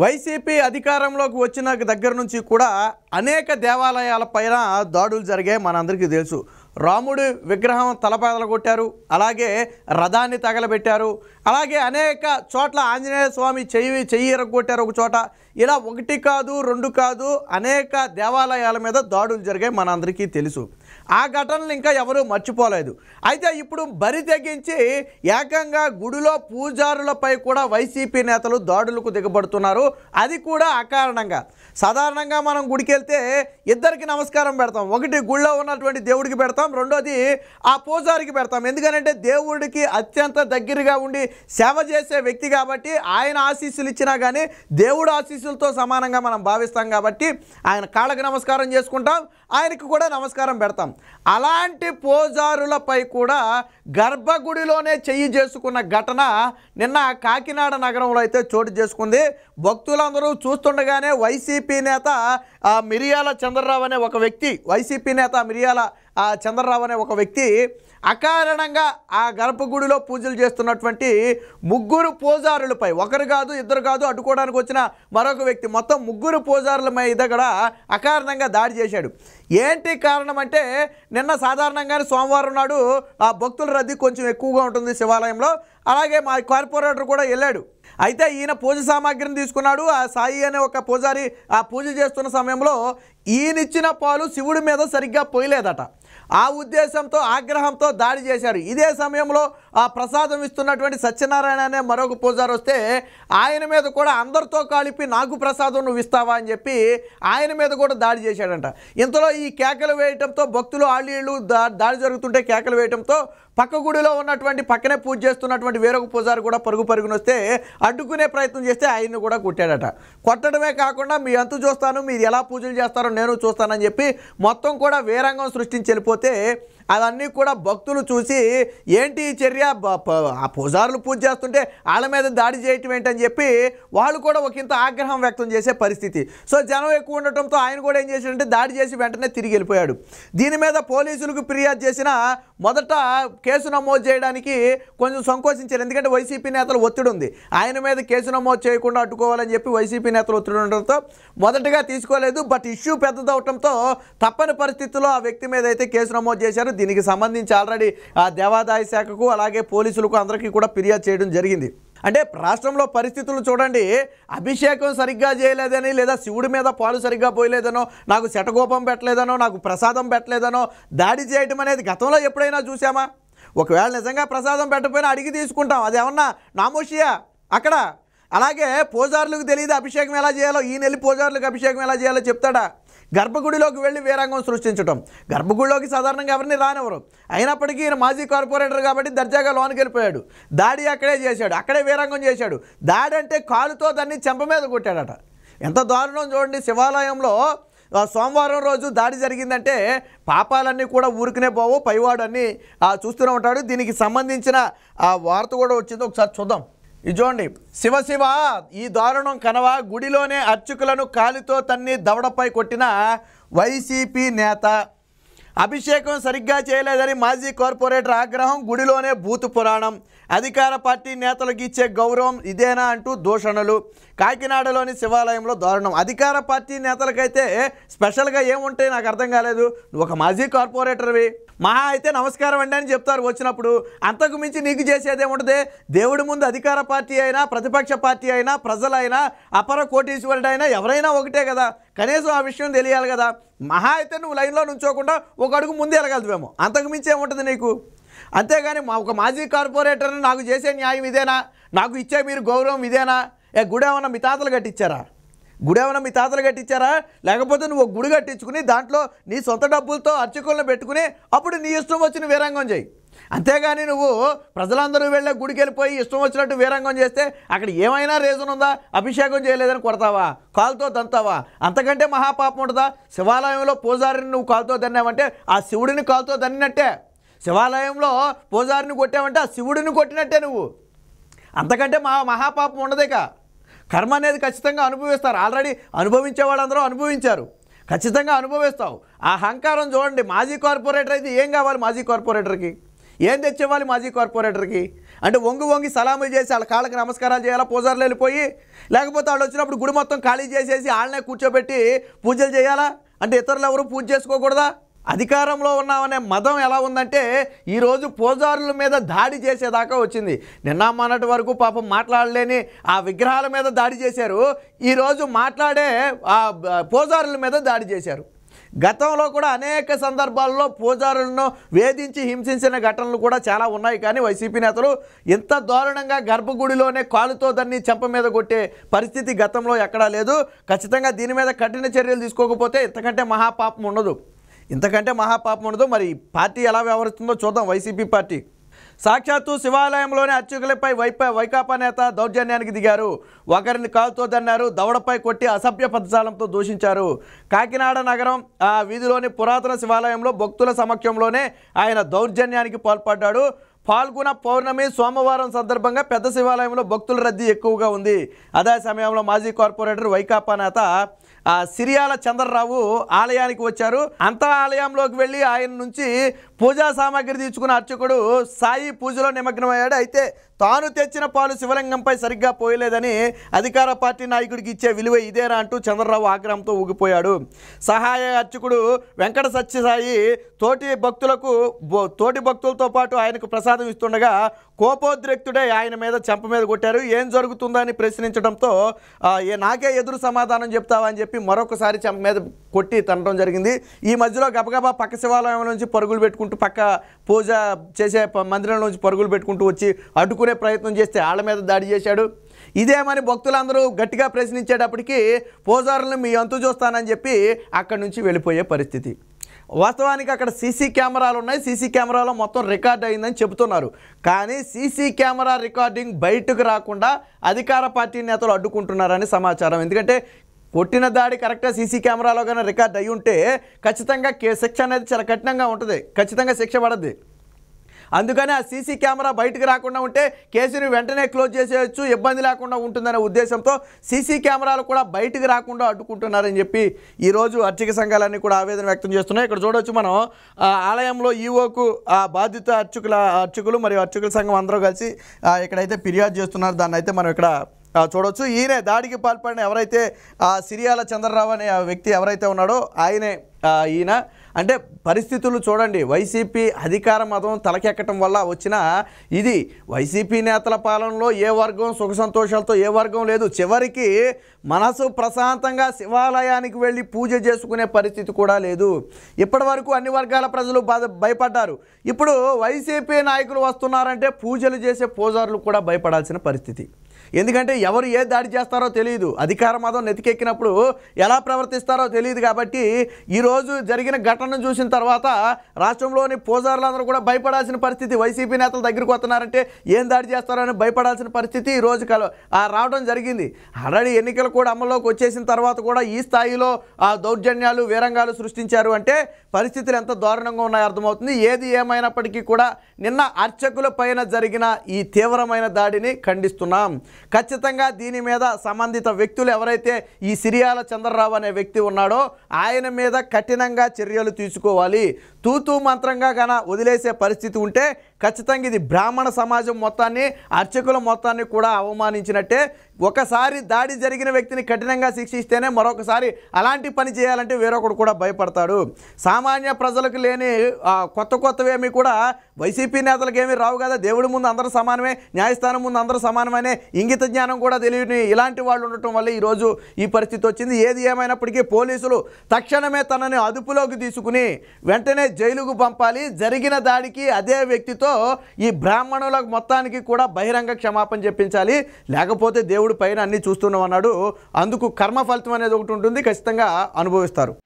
YCP అధికారంలోకి వచ్చిన దగ్గర నుంచి కూడా అనేక దేవాలయాల పైన దాడులు జరిగాయి మనందరికీ తెలుసు రాముడి విగ్రహం తలపాదలు కొట్టారు అలాగే రథాన్ని తగలబెట్టారు అలాగే అనేక చోట్ల ఆంజనేయ స్వామి చెయ్యి చెయ్యి ఎరగొట్టారు ఒక చోట ఇలా ఒకటి కాదు రెండు కాదు అనేక దేవాలయాల మీద దాడులు జరిగాయి మనందరికీ తెలుసు ఆ ఘటనలు ఇంకా ఎవరూ మర్చిపోలేదు అయితే ఇప్పుడు బరి తెగించి ఏకంగా గుడిలో పూజారులపై కూడా వైసీపీ నేతలు దాడులకు దిగబడుతున్నారు అది కూడా అకారణంగా సాధారణంగా మనం గుడికి వెళ్తే ఇద్దరికి నమస్కారం పెడతాం ఒకటి గుళ్ళో ఉన్నటువంటి దేవుడికి పెడతాం రెండోది ఆ పూజారికి పెడతాం ఎందుకనంటే దేవుడికి అత్యంత దగ్గరగా ఉండి సేవ చేసే వ్యక్తి కాబట్టి ఆయన ఆశీస్సులు ఇచ్చినా కానీ దేవుడు ఆశీస్సులతో సమానంగా మనం భావిస్తాం కాబట్టి ఆయన కాళ్ళకి నమస్కారం చేసుకుంటాం ఆయనకు కూడా నమస్కారం పెడతాం అలాంటి పోజారులపై కూడా గర్భగుడిలోనే చెయ్యి చేసుకున్న ఘటన నిన్న కాకినాడ నగరంలో అయితే చోటు చేసుకుంది భక్తులందరూ చూస్తుండగానే వైసీపీ నేత మిరియాల చంద్రరావు అనే ఒక వ్యక్తి వైసీపీ నేత మిరియాల ఆ చంద్రరావు అనే ఒక వ్యక్తి అకారణంగా ఆ గర్భగుడిలో పూజలు చేస్తున్నటువంటి ముగ్గురు పూజారులపై ఒకరు కాదు ఇద్దరు కాదు అడ్డుకోవడానికి వచ్చిన మరొక వ్యక్తి మొత్తం ముగ్గురు పూజారుల మీద కూడా అకారణంగా దాడి చేశాడు ఏంటి కారణం అంటే నిన్న సాధారణంగానే సోమవారం నాడు ఆ భక్తుల రద్దీ కొంచెం ఎక్కువగా ఉంటుంది శివాలయంలో అలాగే మా కార్పొరేటర్ కూడా వెళ్ళాడు అయితే ఈయన పూజ సామాగ్రిని తీసుకున్నాడు ఆ సాయి అనే ఒక పూజారి ఆ పూజ చేస్తున్న సమయంలో ఈయనిచ్చిన పాలు శివుడి మీద సరిగ్గా పోయలేదట ఆ ఉద్దేశంతో ఆగ్రహంతో దాడి చేశారు ఇదే సమయంలో ఆ ప్రసాదం ఇస్తున్నటువంటి సత్యనారాయణ అనే మరొక పూజారు వస్తే ఆయన మీద కూడా అందరితో కలిపి నాకు ప్రసాదం నువ్వు ఇస్తావా అని చెప్పి ఆయన మీద కూడా దాడి చేశాడంట ఇంతలో ఈ కేకలు వేయటంతో భక్తులు ఆళ్ళు దాడి జరుగుతుంటే కేకలు వేయటంతో పక్క గుడిలో ఉన్నటువంటి పక్కనే పూజ చేస్తున్నటువంటి వేరొక పూజారు కూడా పరుగు పరుగున వస్తే అడ్డుకునే ప్రయత్నం చేస్తే ఆయన్ని కూడా కొట్టాడట కొట్టడమే కాకుండా మీ అంతు చూస్తాను మీరు ఎలా పూజలు చేస్తారో నేను చూస్తానని చెప్పి మొత్తం కూడా వేరంగం సృష్టించి వెళ్ళిపోతే అవన్నీ కూడా భక్తులు చూసి ఏంటి ఈ చర్య ఆ పూజారులు పూజ చేస్తుంటే వాళ్ళ మీద దాడి చేయటం ఏంటని చెప్పి వాళ్ళు కూడా ఒకంత ఆగ్రహం వ్యక్తం చేసే పరిస్థితి సో జనం ఎక్కువ ఉండటంతో ఆయన కూడా ఏం చేశాడంటే దాడి చేసి వెంటనే తిరిగి వెళ్ళిపోయాడు దీని మీద పోలీసులకు ఫిర్యాదు చేసిన మొదట కేసు నమోదు చేయడానికి కొంచెం సంకోచించారు ఎందుకంటే వైసీపీ నేతలు ఒత్తిడి ఉంది ఆయన మీద కేసు నమోదు చేయకుండా అడ్డుకోవాలని చెప్పి వైసీపీ నేతలు ఒత్తిడి ఉండటంతో మొదటగా తీసుకోలేదు బట్ ఇష్యూ పెద్దదవటంతో తప్పని పరిస్థితుల్లో ఆ వ్యక్తి మీద అయితే కేసు నమోదు చేశారు దీనికి సంబంధించి ఆల్రెడీ ఆ దేవాదాయ శాఖకు అలాగే పోలీసులకు అందరికీ కూడా ఫిర్యాదు చేయడం జరిగింది అంటే రాష్ట్రంలో పరిస్థితులు చూడండి అభిషేకం సరిగ్గా చేయలేదని లేదా శివుడి మీద పాలు సరిగ్గా పోయలేదనో నాకు శటగోపం పెట్టలేదనో నాకు ప్రసాదం పెట్టలేదనో దాడి చేయటం అనేది గతంలో ఎప్పుడైనా చూసామా ఒకవేళ నిజంగా ప్రసాదం పెట్టకపోయినా అడిగి తీసుకుంటాం అదేమన్నా నామోషియా అక్కడ అలాగే పూజారులకు తెలియదు అభిషేకం ఎలా చేయాలో ఈయన వెళ్ళి పూజారులకు అభిషేకం ఎలా చేయాలో చెప్తాడా గర్భగుడిలోకి వెళ్ళి వీరాంగం సృష్టించడం గర్భగుడిలోకి సాధారణంగా ఎవరిని రానివ్వరు అయినప్పటికీ ఈయన మాజీ కార్పొరేటర్ కాబట్టి దర్జాగా లోనికి వెళ్ళిపోయాడు దాడి అక్కడే చేశాడు అక్కడే వీరాంగం చేశాడు దాడి అంటే కాలుతో దాన్ని చెంప మీద కొట్టాడట ఎంత దారుణం చూడండి శివాలయంలో సోమవారం రోజు దాడి జరిగిందంటే పాపాలన్నీ కూడా ఊరుకునే పోవు పైవాడు అన్నీ చూస్తూనే ఉంటాడు దీనికి సంబంధించిన వార్త కూడా వచ్చింది ఒకసారి చూద్దాం ఇది చూడండి శివశివ ఈ దారుణం కనవ గుడిలోనే అర్చకులను కాలితో తన్ని దవడపై కొట్టిన వైసీపీ నేత అభిషేకం సరిగ్గా చేయలేదని మాజీ కార్పొరేటర్ ఆగ్రహం గుడిలోనే భూతు పురాణం అధికార పార్టీ నేతలకు ఇచ్చే గౌరవం ఇదేనా అంటూ దూషణలు కాకినాడలోని శివాలయంలో దారుణం అధికార పార్టీ నేతలకైతే స్పెషల్గా ఏముంటాయి నాకు అర్థం కాలేదు ఒక మాజీ కార్పొరేటర్వి మహా అయితే నమస్కారం అండి అని చెప్తారు వచ్చినప్పుడు అంతకు మించి నీకు చేసేదేముంటుంది దేవుడి ముందు అధికార పార్టీ అయినా ప్రతిపక్ష పార్టీ అయినా ప్రజలైనా అపర అయినా ఎవరైనా ఒకటే కదా కనీసం ఆ విషయం తెలియాలి కదా మహా అయితే నువ్వు లైన్లో నుంచోకుండా ఒక అడుగు ముందు వెళ్ళగలదువేమో అంతకు మించి ఏముంటుంది నీకు అంతేగాని మా ఒక మాజీ కార్పొరేటర్ని నాకు చేసే న్యాయం ఇదేనా నాకు ఇచ్చే మీరు గౌరవం ఇదేనా ఏ గుడేమన్నా మీ తాతలు కట్టించారా గుడి ఏమైనా మీ తాతలు కట్టించారా లేకపోతే నువ్వు గుడి కట్టించుకుని దాంట్లో నీ సొంత డబ్బులతో అర్చకులను పెట్టుకుని అప్పుడు నీ ఇష్టం వచ్చిన వీరంగం చేయి అంతేగాని నువ్వు ప్రజలందరూ వెళ్ళే గుడికి వెళ్ళిపోయి ఇష్టం వచ్చినట్టు వీరంగం చేస్తే అక్కడ ఏమైనా రీజన్ ఉందా అభిషేకం చేయలేదని కొడతావా కాలుతో దంతావా అంతకంటే మహాపాపం ఉంటుందా శివాలయంలో పూజారిని నువ్వు కాలుతో దన్నావంటే ఆ శివుడిని కాలుతో దన్నినట్టే శివాలయంలో పూజారిని కొట్టావంటే ఆ శివుడిని కొట్టినట్టే నువ్వు అంతకంటే మా మహాపాపం ఉండదేకా కర్మ అనేది ఖచ్చితంగా అనుభవిస్తారు ఆల్రెడీ అనుభవించే వాళ్ళందరూ అనుభవించారు ఖచ్చితంగా అనుభవిస్తావు ఆ అహంకారం చూడండి మాజీ కార్పొరేటర్ అయితే ఏం కావాలి మాజీ కార్పొరేటర్కి ఏం తెచ్చేవాలి మాజీ కార్పొరేటర్కి అంటే వంగి వంగి సలాములు చేసి వాళ్ళ కాళ్ళకి నమస్కారాలు చేయాలా పూజారులు వెళ్ళిపోయి లేకపోతే వాళ్ళు వచ్చినప్పుడు గుడి మొత్తం ఖాళీ చేసేసి వాళ్ళనే కూర్చోబెట్టి పూజలు చేయాలా అంటే ఇతరులు ఎవరు పూజ చేసుకోకూడదా అధికారంలో ఉన్నామనే మతం ఎలా ఉందంటే ఈరోజు పూజారుల మీద దాడి చేసేదాకా వచ్చింది నిన్న మొన్నటి వరకు పాపం మాట్లాడలేని ఆ విగ్రహాల మీద దాడి చేశారు ఈరోజు మాట్లాడే ఆ పూజారుల మీద దాడి చేశారు గతంలో కూడా అనేక సందర్భాల్లో పూజారులను వేధించి హింసించిన ఘటనలు కూడా చాలా ఉన్నాయి కానీ వైసీపీ నేతలు ఇంత దారుణంగా గర్భగుడిలోనే కాలుతో దాన్ని చెంప మీద కొట్టే పరిస్థితి గతంలో ఎక్కడా లేదు ఖచ్చితంగా దీని మీద కఠిన చర్యలు తీసుకోకపోతే ఇంతకంటే మహాపాపం ఉండదు ఇంతకంటే మహాపాపం ఉండదు మరి పార్టీ ఎలా వ్యవహరిస్తుందో చూద్దాం వైసీపీ పార్టీ సాక్షాత్తు శివాలయంలోని అర్చకులపై వైపా వైకాపా నేత దౌర్జన్యానికి దిగారు ఒకరిని కాలుతో దన్నారు దవడపై కొట్టి అసభ్య పదజాలంతో దూషించారు కాకినాడ నగరం ఆ వీధిలోని పురాతన శివాలయంలో భక్తుల సమక్షంలోనే ఆయన దౌర్జన్యానికి పాల్పడ్డాడు పాల్గొన పౌర్ణమి సోమవారం సందర్భంగా పెద్ద శివాలయంలో భక్తుల రద్దీ ఎక్కువగా ఉంది అదే సమయంలో మాజీ కార్పొరేటర్ వైకాపా నేత సిరియాల చంద్రరావు ఆలయానికి వచ్చారు అంత ఆలయంలోకి వెళ్ళి ఆయన నుంచి పూజా సామాగ్రి తీసుకున్న అర్చకుడు సాయి పూజలో నిమగ్నమయ్యాడు అయితే తాను తెచ్చిన పాలు శివలింగంపై సరిగ్గా పోయలేదని అధికార పార్టీ నాయకుడికి ఇచ్చే విలువ ఇదేరా అంటూ చంద్రరావు ఆగ్రహంతో ఊగిపోయాడు సహాయ అర్చకుడు వెంకట సత్యసాయి తోటి భక్తులకు తోటి భక్తులతో పాటు ఆయనకు ప్రసాదం ఇస్తుండగా కోపోద్రిక్తుడే ఆయన మీద చెంప మీద కొట్టారు ఏం జరుగుతుందని ప్రశ్నించడంతో నాకే ఎదురు సమాధానం చెప్తావని చెప్పి చెప్పి మరొకసారి చెంప మీద కొట్టి తినడం జరిగింది ఈ మధ్యలో గబగబా పక్క శివాలయం నుంచి పరుగులు పెట్టుకుంటూ పక్క పూజ చేసే మందిరం నుంచి పరుగులు పెట్టుకుంటూ వచ్చి అడ్డుకునే ప్రయత్నం చేస్తే ఆళ్ళ మీద దాడి చేశాడు ఇదేమని భక్తులందరూ గట్టిగా ప్రశ్నించేటప్పటికీ పూజారులను మీ అంతు చూస్తానని చెప్పి అక్కడి నుంచి వెళ్ళిపోయే పరిస్థితి వాస్తవానికి అక్కడ సీసీ కెమెరాలు ఉన్నాయి సీసీ కెమెరాలో మొత్తం రికార్డ్ అయిందని చెబుతున్నారు కానీ సీసీ కెమెరా రికార్డింగ్ బయటకు రాకుండా అధికార పార్టీ నేతలు అడ్డుకుంటున్నారని సమాచారం ఎందుకంటే కొట్టిన దాడి కరెక్ట్గా సీసీ కెమెరాలో కానీ రికార్డ్ అయి ఉంటే ఖచ్చితంగా శిక్ష అనేది చాలా కఠినంగా ఉంటుంది ఖచ్చితంగా శిక్ష పడద్ది అందుకని ఆ సీసీ కెమెరా బయటకు రాకుండా ఉంటే కేసుని వెంటనే క్లోజ్ చేసేయచ్చు ఇబ్బంది లేకుండా ఉంటుందనే ఉద్దేశంతో సీసీ కెమెరాలు కూడా బయటకు రాకుండా అడ్డుకుంటున్నారని చెప్పి ఈరోజు అర్చక సంఘాలన్నీ కూడా ఆవేదన వ్యక్తం చేస్తున్నాయి ఇక్కడ చూడవచ్చు మనం ఆలయంలో ఈవోకు ఆ బాధిత అర్చకుల అర్చకులు మరియు అర్చకుల సంఘం అందరూ కలిసి ఇక్కడైతే ఫిర్యాదు చేస్తున్నారు దాన్ని అయితే మనం ఇక్కడ చూడవచ్చు ఈయనే దాడికి పాల్పడిన ఎవరైతే ఆ సిరియాల చంద్రరావు అనే వ్యక్తి ఎవరైతే ఉన్నాడో ఆయనే ఈయన అంటే పరిస్థితులు చూడండి వైసీపీ అధికార మతం తలకెక్కటం వల్ల వచ్చిన ఇది వైసీపీ నేతల పాలనలో ఏ వర్గం సుఖ సంతోషాలతో ఏ వర్గం లేదు చివరికి మనసు ప్రశాంతంగా శివాలయానికి వెళ్ళి పూజ చేసుకునే పరిస్థితి కూడా లేదు ఇప్పటి వరకు అన్ని వర్గాల ప్రజలు భయపడ్డారు ఇప్పుడు వైసీపీ నాయకులు వస్తున్నారంటే పూజలు చేసే పూజారులు కూడా భయపడాల్సిన పరిస్థితి ఎందుకంటే ఎవరు ఏ దాడి చేస్తారో తెలియదు అధికార మదం నెతికెక్కినప్పుడు ఎలా ప్రవర్తిస్తారో తెలియదు కాబట్టి ఈరోజు జరిగిన ఘటనను చూసిన తర్వాత రాష్ట్రంలోని పూజారులందరూ కూడా భయపడాల్సిన పరిస్థితి వైసీపీ నేతల దగ్గరికి వస్తున్నారంటే ఏం దాడి చేస్తారో అని భయపడాల్సిన పరిస్థితి ఈరోజు కల రావడం జరిగింది ఆల్రెడీ ఎన్నికలు కూడా అమల్లోకి వచ్చేసిన తర్వాత కూడా ఈ స్థాయిలో ఆ దౌర్జన్యాలు వీరంగాలు సృష్టించారు అంటే పరిస్థితులు ఎంత దారుణంగా ఉన్నాయో అర్థమవుతుంది ఏది ఏమైనప్పటికీ కూడా నిన్న అర్చకుల పైన జరిగిన ఈ తీవ్రమైన దాడిని ఖండిస్తున్నాం ఖచ్చితంగా దీని మీద సంబంధిత వ్యక్తులు ఎవరైతే ఈ సిరియాల చంద్రరావు అనే వ్యక్తి ఉన్నాడో ఆయన మీద కఠినంగా చర్యలు తీసుకోవాలి తూతూ మంత్రంగా గన వదిలేసే పరిస్థితి ఉంటే ఖచ్చితంగా ఇది బ్రాహ్మణ సమాజం మొత్తాన్ని అర్చకుల మొత్తాన్ని కూడా అవమానించినట్టే ఒకసారి దాడి జరిగిన వ్యక్తిని కఠినంగా శిక్షిస్తేనే మరొకసారి అలాంటి పని చేయాలంటే వేరొకడు కూడా భయపడతాడు సామాన్య ప్రజలకు లేని కొత్త కొత్తవేమి కూడా వైసీపీ నేతలకు ఏమీ రావు కదా దేవుడి ముందు అందరు సమానమే న్యాయస్థానం ముందు అందరు సమానమనే ఇంగిత జ్ఞానం కూడా తెలియని ఇలాంటి వాళ్ళు ఉండటం వల్ల ఈరోజు ఈ పరిస్థితి వచ్చింది ఏది ఏమైనప్పటికీ పోలీసులు తక్షణమే తనని అదుపులోకి తీసుకుని వెంటనే జైలుకు పంపాలి జరిగిన దాడికి అదే వ్యక్తితో ఈ బ్రాహ్మణుల మొత్తానికి కూడా బహిరంగ క్షమాపణ చెప్పించాలి లేకపోతే దేవుడి పైన అన్నీ చూస్తున్నాం అన్నాడు అందుకు కర్మ ఫలితం అనేది ఒకటి ఉంటుంది ఖచ్చితంగా అనుభవిస్తారు